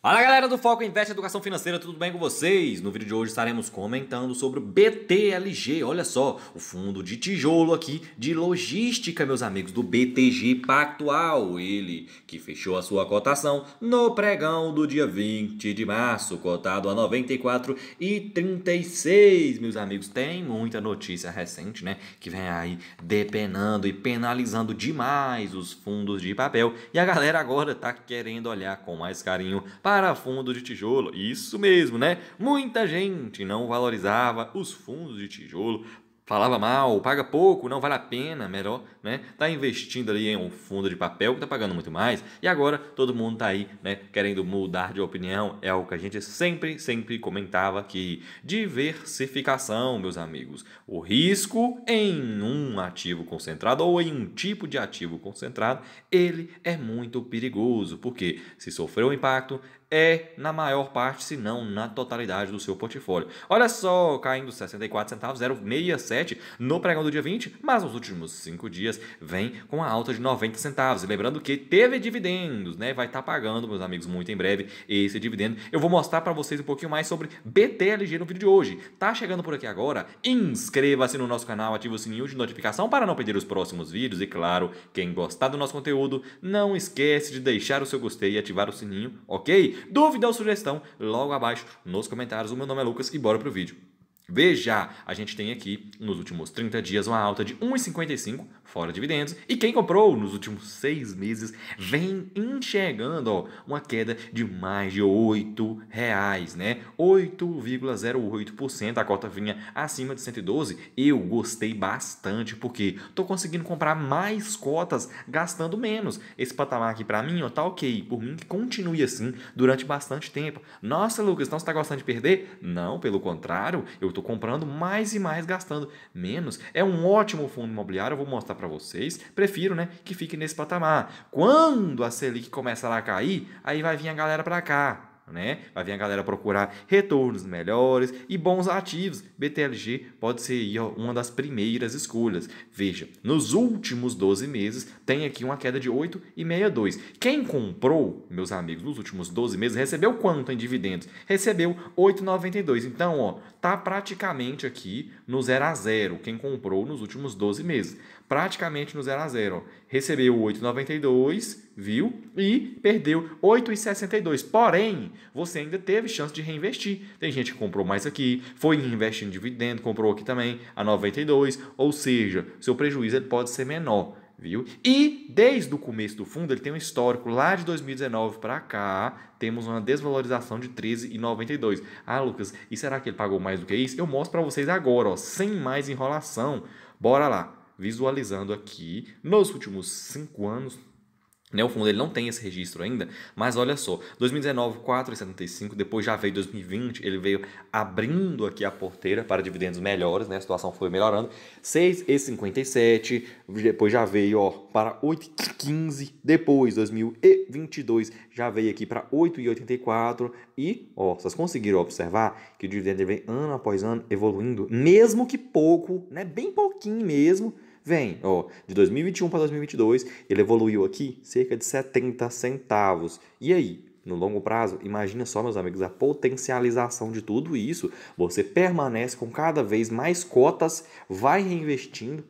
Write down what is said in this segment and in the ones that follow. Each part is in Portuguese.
Fala galera do Foco Investe Educação Financeira, tudo bem com vocês? No vídeo de hoje estaremos comentando sobre o BTLG, olha só, o fundo de tijolo aqui de logística, meus amigos, do BTG Pactual, ele que fechou a sua cotação no pregão do dia 20 de março, cotado a 94 e meus amigos, tem muita notícia recente, né, que vem aí depenando e penalizando demais os fundos de papel, e a galera agora tá querendo olhar com mais carinho para fundo de tijolo. Isso mesmo, né? Muita gente não valorizava os fundos de tijolo. Falava mal, paga pouco, não vale a pena, melhor, né? Tá investindo ali em um fundo de papel que tá pagando muito mais. E agora todo mundo tá aí, né, querendo mudar de opinião. É o que a gente sempre, sempre comentava aqui. Diversificação, meus amigos. O risco em um ativo concentrado ou em um tipo de ativo concentrado, ele é muito perigoso, porque se sofreu um impacto, é na maior parte, se não na totalidade do seu portfólio. Olha só, caindo 64 centavos, 0,67 no pregão do dia 20, mas nos últimos 5 dias vem com a alta de 90 centavos. E lembrando que teve dividendos, né? Vai estar tá pagando, meus amigos, muito em breve esse dividendo. Eu vou mostrar para vocês um pouquinho mais sobre BTLG no vídeo de hoje. Tá chegando por aqui agora? Inscreva-se no nosso canal, ative o sininho de notificação para não perder os próximos vídeos e claro, quem gostar do nosso conteúdo, não esquece de deixar o seu gostei e ativar o sininho, OK? Dúvida ou sugestão, logo abaixo nos comentários. O meu nome é Lucas e bora pro vídeo. Veja, a gente tem aqui nos últimos 30 dias uma alta de 1,55, fora dividendos. E quem comprou nos últimos seis meses vem enxergando ó, uma queda de mais de R$ 8,00, né? A cota vinha acima de 112. Eu gostei bastante porque estou conseguindo comprar mais cotas gastando menos. Esse patamar aqui para mim ó, tá ok. Por mim que continue assim durante bastante tempo. Nossa, Lucas, então você está gostando de perder? Não, pelo contrário, eu estou comprando mais e mais gastando menos. É um ótimo fundo imobiliário, eu vou mostrar para vocês, prefiro né, que fique nesse patamar. Quando a Selic começar a cair, aí vai vir a galera para cá. Né? Vai vir a galera procurar retornos melhores e bons ativos. BTLG pode ser ó, uma das primeiras escolhas. Veja, nos últimos 12 meses tem aqui uma queda de 8,62. Quem comprou, meus amigos, nos últimos 12 meses recebeu quanto em dividendos? Recebeu 8,92. Então, ó, tá praticamente aqui no zero a zero quem comprou nos últimos 12 meses praticamente no 0 a 0. Recebeu 8,92, viu? E perdeu 8,62. Porém, você ainda teve chance de reinvestir. Tem gente que comprou mais aqui, foi investindo em dividendo, comprou aqui também a 92, ou seja, seu prejuízo ele pode ser menor. Viu? E desde o começo do fundo, ele tem um histórico lá de 2019 para cá, temos uma desvalorização de 13,92. Ah, Lucas, e será que ele pagou mais do que isso? Eu mostro para vocês agora, ó, sem mais enrolação. Bora lá visualizando aqui nos últimos cinco anos. Né, o fundo ele não tem esse registro ainda, mas olha só, 2019 4,75, depois já veio 2020, ele veio abrindo aqui a porteira para dividendos melhores, né, a situação foi melhorando, 6,57, depois já veio ó, para 8,15, depois 2022 já veio aqui para 8,84 e ó, vocês conseguiram observar que o dividendo vem ano após ano evoluindo, mesmo que pouco, né, bem pouquinho mesmo, vem. Ó, de 2021 para 2022, ele evoluiu aqui cerca de 70 centavos. E aí, no longo prazo, imagina só, meus amigos, a potencialização de tudo isso. Você permanece com cada vez mais cotas, vai reinvestindo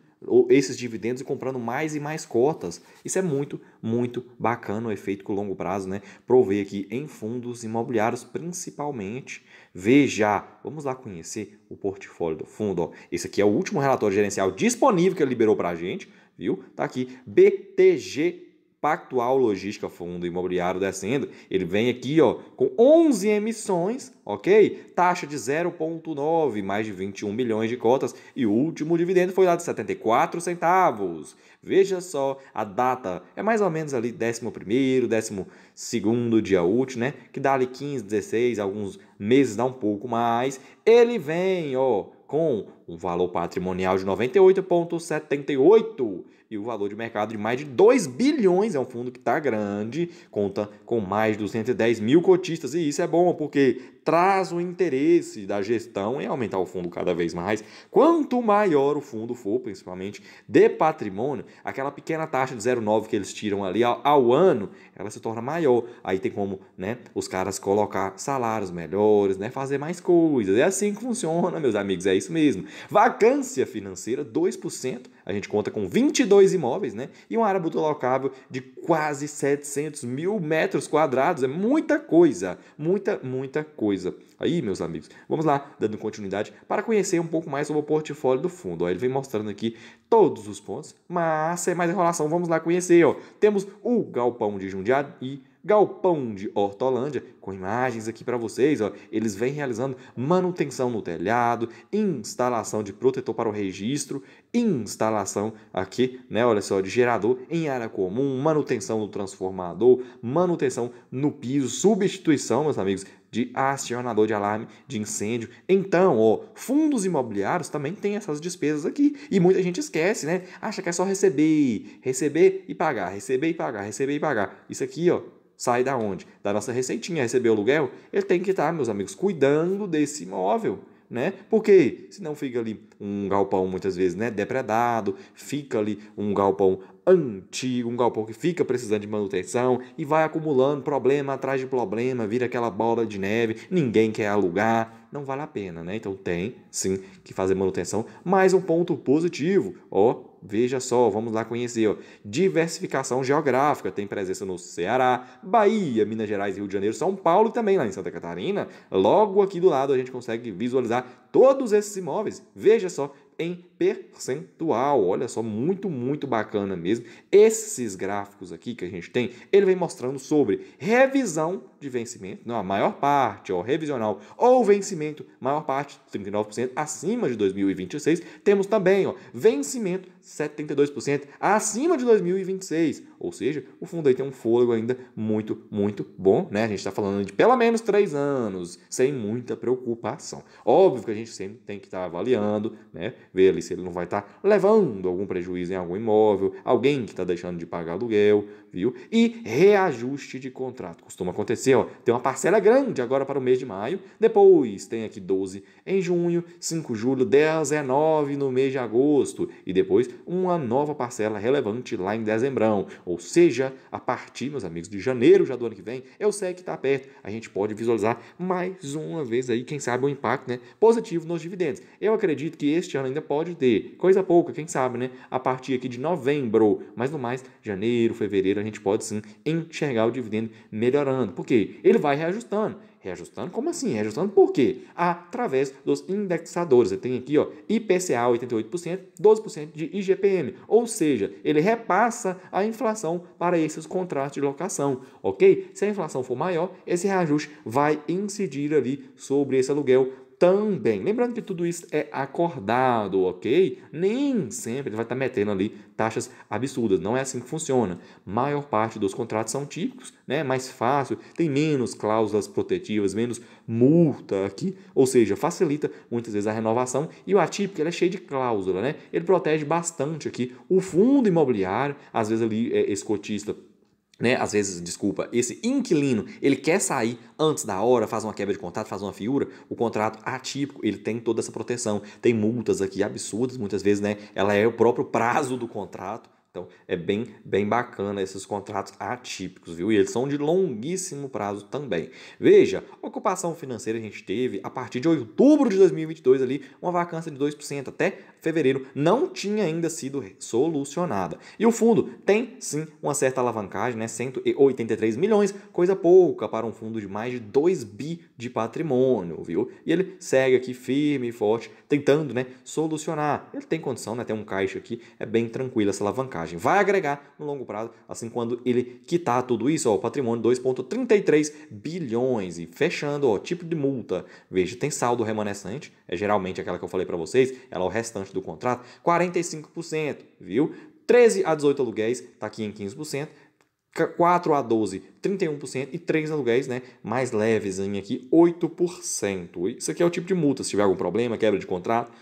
esses dividendos e comprando mais e mais cotas. Isso é muito, muito bacana o efeito com o longo prazo né, provei aqui em fundos imobiliários, principalmente. Veja, vamos lá conhecer o portfólio do fundo. Ó. Esse aqui é o último relatório gerencial disponível que ele liberou para a gente, viu? Tá aqui, BTG Pactual Logística Fundo Imobiliário descendo, ele vem aqui ó, com 11 emissões, ok? Taxa de 0,9, mais de 21 milhões de cotas e o último dividendo foi lá de 74 centavos. Veja só a data, é mais ou menos ali 11º, 12º dia útil, né? Que dá ali 15, 16, alguns meses dá um pouco mais. Ele vem ó, com um valor patrimonial de 98,78 e o valor de mercado de mais de 2 bilhões. É um fundo que está grande, conta com mais de 210 mil cotistas, e isso é bom porque traz o interesse da gestão em aumentar o fundo cada vez mais. Quanto maior o fundo for, principalmente de patrimônio, aquela pequena taxa de 0,9 que eles tiram ali ao, ao, ano, ela se torna maior. Aí tem como né, os caras colocar salários melhores, né, fazer mais coisas. É assim que funciona, meus amigos, é isso mesmo. Vacância financeira, 2% a gente conta com 22 imóveis, né? E uma área locável de quase 700 mil metros quadrados. É muita coisa, muita, muita coisa. Aí, meus amigos, vamos lá, dando continuidade, para conhecer um pouco mais sobre o portfólio do fundo. Ó, ele vem mostrando aqui todos os pontos, mas sem mais enrolação, vamos lá conhecer. Ó. Temos o galpão de Jundiaí e galpão de Hortolândia, com imagens aqui para vocês. Ó. Eles vêm realizando manutenção no telhado, instalação de protetor para o registro, instalação relação aqui, né? Olha só, de gerador em área comum, manutenção do transformador, manutenção no piso, substituição, meus amigos, de acionador de alarme de incêndio. Então, ó, fundos imobiliários também tem essas despesas aqui. E muita gente esquece, né? Acha que é só receber, receber e pagar, receber e pagar, receber e pagar. Isso aqui, ó, sai da onde? Da nossa receitinha, receber o aluguel, ele tem que estar, meus amigos, cuidando desse imóvel né? Porque senão fica ali um galpão muitas vezes, né, depredado, fica ali um galpão antigo, um galpão que fica precisando de manutenção e vai acumulando problema atrás de problema, vira aquela bola de neve, ninguém quer alugar, não vale a pena, né? Então tem sim que fazer manutenção. Mais um ponto positivo, ó, veja só, vamos lá conhecer, ó. Diversificação geográfica, tem presença no Ceará, Bahia, Minas Gerais, Rio de Janeiro, São Paulo e também lá em Santa Catarina. Logo aqui do lado a gente consegue visualizar todos esses imóveis. Veja só, em percentual. Olha só, muito, muito bacana mesmo. Esses gráficos aqui que a gente tem, ele vem mostrando sobre revisão de vencimento, não, a maior parte, ó, revisional, ou vencimento, maior parte, 39%, acima de 2026. Temos também, ó, vencimento, 72%, acima de 2026. Ou seja, o fundo aí tem um fôlego ainda muito, muito bom, né? A gente está falando de pelo menos três anos, sem muita preocupação. Óbvio que a gente sempre tem que estar tá avaliando, né? Ver ali se ele não vai estar tá levando algum prejuízo em algum imóvel, alguém que está deixando de pagar aluguel, viu? E reajuste de contrato. Costuma acontecer, ó, tem uma parcela grande agora para o mês de maio, depois tem aqui 12 em junho, 5 de julho, 19 no mês de agosto e depois uma nova parcela relevante lá em dezembro Ou seja, a partir, meus amigos, de janeiro já do ano que vem, eu sei que está perto, a gente pode visualizar mais uma vez aí, quem sabe, o um impacto né, positivo nos dividendos. Eu acredito que este ano ainda pode ter, coisa pouca, quem sabe, né? A partir aqui de novembro, mas no mais, janeiro, fevereiro, a gente pode sim enxergar o dividendo melhorando. Por quê? Ele vai reajustando. Reajustando? Como assim? Reajustando por quê? Através dos indexadores. Ele tem aqui ó, IPCA 88%, 12% de IGPM. Ou seja, ele repassa a inflação para esses contratos de locação. Ok? Se a inflação for maior, esse reajuste vai incidir ali sobre esse aluguel também. Lembrando que tudo isso é acordado, ok? Nem sempre ele vai estar tá metendo ali taxas absurdas. Não é assim que funciona. Maior parte dos contratos são típicos, né? Mais fácil, tem menos cláusulas protetivas, menos multa aqui, ou seja, facilita muitas vezes a renovação. E o atípico ele é cheio de cláusula, né? Ele protege bastante aqui o fundo imobiliário, às vezes ali é, esse cotista né, às vezes, desculpa, esse inquilino, ele quer sair antes da hora, faz uma quebra de contato, faz uma fiura, o contrato atípico, ele tem toda essa proteção. Tem multas aqui absurdas, muitas vezes, né, ela é o próprio prazo do contrato, então é bem, bem bacana esses contratos atípicos, viu? E eles são de longuíssimo prazo também. Veja, ocupação financeira a gente teve a partir de outubro de 2022 ali, uma vacância de 2% até fevereiro não tinha ainda sido solucionada. E o fundo tem sim uma certa alavancagem, né? 183 milhões, coisa pouca para um fundo de mais de 2 bi de patrimônio, viu? E ele segue aqui firme e forte, tentando, né, solucionar. Ele tem condição, né? Tem um caixa aqui, é bem tranquilo essa alavancagem alavancagem vai agregar no longo prazo, assim quando ele quitar tudo isso, ó, o patrimônio 2.33 bilhões e fechando, ó, tipo de multa. Veja, tem saldo remanescente, é geralmente aquela que eu falei para vocês, ela é o restante do contrato, 45%, viu? 13 a 18 aluguéis, está aqui em 15%. 4 a 12, 31% e 3 aluguéis né, mais leves aqui, 8%. Isso aqui é o tipo de multa. Se tiver algum problema, quebra de contrato,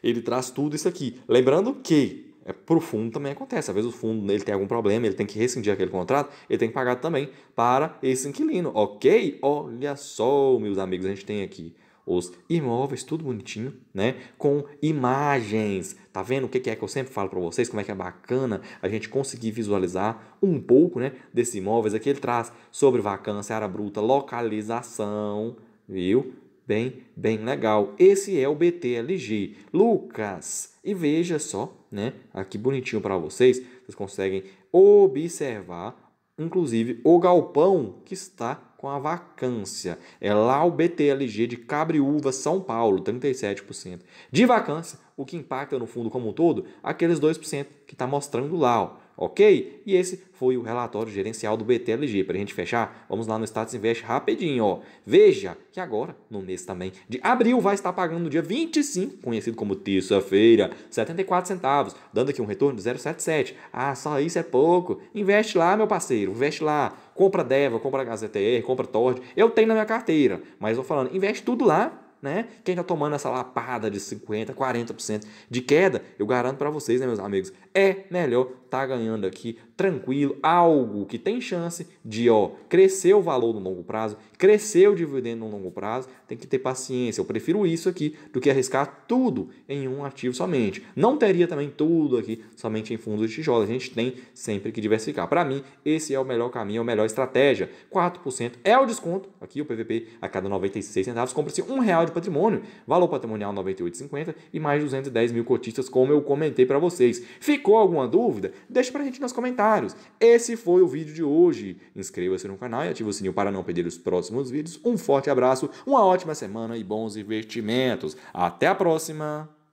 ele traz tudo isso aqui. Lembrando que é, para o fundo também acontece. Às vezes o fundo ele tem algum problema, ele tem que rescindir aquele contrato, ele tem que pagar também para esse inquilino, ok? Olha só, meus amigos, a gente tem aqui os imóveis, tudo bonitinho, né? Com imagens. Tá vendo o que é que eu sempre falo para vocês? Como é que é bacana a gente conseguir visualizar um pouco, né? Desses imóveis aqui ele traz sobre vacância, área bruta, localização, viu? Bem, bem legal. Esse é o BTLG. Lucas, e veja só né? Aqui bonitinho para vocês, vocês conseguem observar, inclusive, o galpão que está com a vacância. É lá o BTLG de Cabriúva, São Paulo, 37% de vacância, o que impacta no fundo como um todo aqueles 2% que está mostrando lá, ó ok? E esse foi o relatório gerencial do BTLG. Para a gente fechar, vamos lá no Status Invest rapidinho. Ó. Veja que agora, no mês também de abril, vai estar pagando no dia 25, conhecido como terça-feira, 74 centavos, dando aqui um retorno de 0,77. Ah, só isso é pouco. Investe lá, meu parceiro, investe lá. Compra DEVA, compra HZTR, compra TORD. Eu tenho na minha carteira, mas vou falando, investe tudo lá, né? Quem está tomando essa lapada de 50%, 40% de queda, eu garanto para vocês, né, meus amigos, é melhor estar tá ganhando aqui tranquilo algo que tem chance de ó, crescer o valor no longo prazo, crescer o dividendo no longo prazo. Tem que ter paciência. Eu prefiro isso aqui do que arriscar tudo em um ativo somente. Não teria também tudo aqui somente em fundos de tijolos. A gente tem sempre que diversificar. Para mim, esse é o melhor caminho, a melhor estratégia. 4% é o desconto. Aqui o PVP a cada 96 centavos compra-se um real de patrimônio, valor patrimonial 98,50 e mais 210 mil cotistas, como eu comentei para vocês. Fica Ficou alguma dúvida? Deixa pra gente nos comentários. Esse foi o vídeo de hoje. Inscreva-se no canal e ative o sininho para não perder os próximos vídeos. Um forte abraço, uma ótima semana e bons investimentos. Até a próxima!